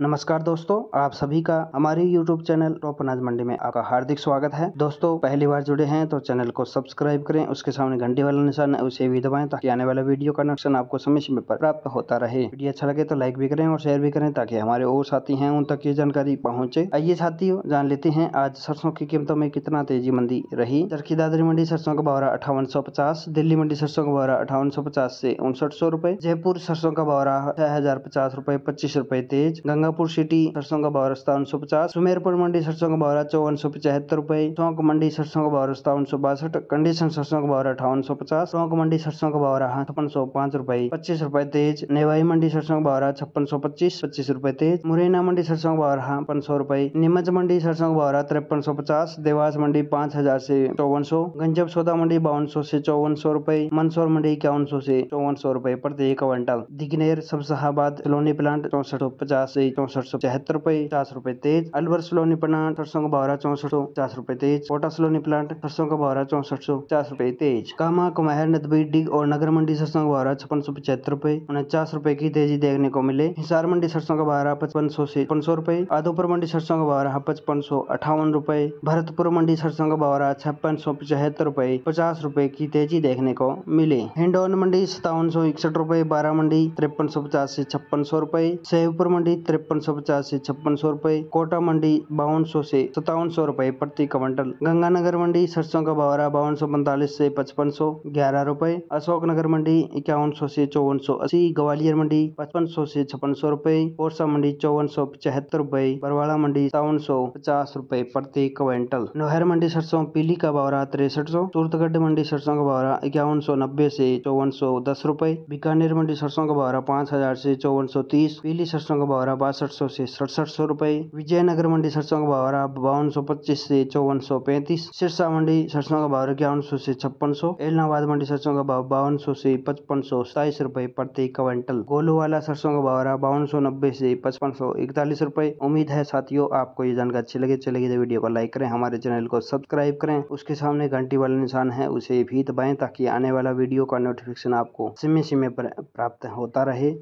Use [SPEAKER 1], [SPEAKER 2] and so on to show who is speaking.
[SPEAKER 1] नमस्कार दोस्तों आप सभी का हमारे YouTube चैनल रोपनाज मंडी में आपका हार्दिक स्वागत है दोस्तों पहली बार जुड़े हैं तो चैनल को सब्सक्राइब करें उसके सामने घंटे वाला निशान है उसे भी दबाएं ताकि आने वाला वीडियो का नक्शन आपको समय समय पर प्राप्त होता रहे वीडियो अच्छा लगे तो लाइक भी करें और शेयर भी करें ताकि हमारे और साथी हैं उन तक ये जानकारी पहुँचे आइए साथियों जान लेते हैं आज सरसों की कीमतों में कितना तेजी मंदी रही चरखी दादरी मंडी सरसों का बौरा अठावन दिल्ली मंडी सरसों का बारह अठावन सौ पचास से उनसठ सौ जयपुर सरसों का बौरा छह हजार पचास पच्चीस तेज गंगा गंगापुर सिटी सरसों का भाव रस्ता उन सौ पचास सुमेरपुर मंडी सरसों का भाव चौवन सौ पचहत्तर रुपए टोंक मंडी सरसों का भाव रस्ता उन सौ बासठ कंडीशन सरसों का भाव अठावन सौ पचास टोंक मंडी सरसों का भाव छप्पन सौ पांच रुपए पच्चीस रुपए तेज नेवाई मंडी सरसों का भाव छप्पन सौ पच्चीस पच्चीस रुपए तेज मुरैना मंडी सरसों का भाव पांच सौ रुपए नीमच मंडी सरसों का भाव तिरपन सौ पचास देवास मंडी पांच हजार से चौवन सौ गंजब सौदा मंडी बावन सौ से चौवन सौ रुपए मंदसौर मंडी इक्यावन सौ से चौवन सौ रुपए प्रति क्विंटल दिग्नेर सब लोनी प्लांट चौसठ सौ पचास से चौसठ सौ चौहत्तर रुपए पचास रुपए तेज अलवर सलोनी प्लांट सरसों का बहरा चौसठ सौ पचास रुपए तेज कोटा सलोनी प्लांट सरसों का बारह चौसठ सौ पचास रुपए तेज कामा कुमार नदबी डिग और नगर मंडी सरसों का बहरा छप्पन सौ पचहत्तर रुपए उनचास रुपए की तेजी देखने को मिले हिसार मंडी सरसों का बारह पचपन सौ से पचपन सौ रुपए आदोपुर मंडी सरसों का बारह पचपन सौ अठावन रुपए भरतपुर मंडी सरसों का बारह छप्पन सौ पचहत्तर रुपए पचास रुपए की तेजी देखने को मिले हिंडौन मंडी सतावन सौ इकसठ रुपए बारह मंडी तिरपन सौ पचास से छप्पन सौ रुपए सेवपुर मंडी तिरपन तिरपन सौ पचास से छप्पन सौ रुपए कोटा मंडी बावन सौ से सतावन सौ रुपए प्रति क्विंटल गंगानगर मंडी सरसों का बावरा बावन सौ पैंतालीस से पचपन सौ ग्यारह अशोक अशोकनगर मंडी इक्यावन सौ से चौवन सौ अस्सी ग्वालियर मंडी पचपन सौ से छप्पन सौ रुपए औरसा मंडी चौवन सौ पचहत्तर रुपए बरवाड़ा मंडी सतावन सौ पचास रूपए प्रति क्विंटल नोहर मंडी सरसों पीली का बवारा तिरसठ सौ सूरतगढ़ मंडी सरसों का बावरा इक्यावन सौ नब्बे से चौवन सौ दस रुपए बीकानेर मंडी सरसों का बवारा पांच हजार से चौवन सौ तीस पीली सरसों का बवारा बासठ बासठ सौ से सड़सठ सौ रुपए विजयनगर मंडी सरसों का भावरा बावन सौ पच्चीस से चौवन सौ पैंतीस सिरसा मंडी सरसों का भावरा इक्यावन सौ से छप्पन सौ एलनाबाद मंडी सरसों का भाव बावन सौ से पचपन सौ सताईस रुपए प्रति क्विंटल गोलू वाला सरसों का भावरा बावन सौ नब्बे से पचपन सौ इकतालीस रुपए उम्मीद है साथियों आपको ये जानकारी अच्छी लगे चलेगी तो वीडियो को लाइक करें हमारे चैनल को सब्सक्राइब करें उसके सामने घंटी वाला निशान है उसे भी दबाएं ताकि आने वाला वीडियो का नोटिफिकेशन आपको सिमे सिमे पर प्राप्त होता रहे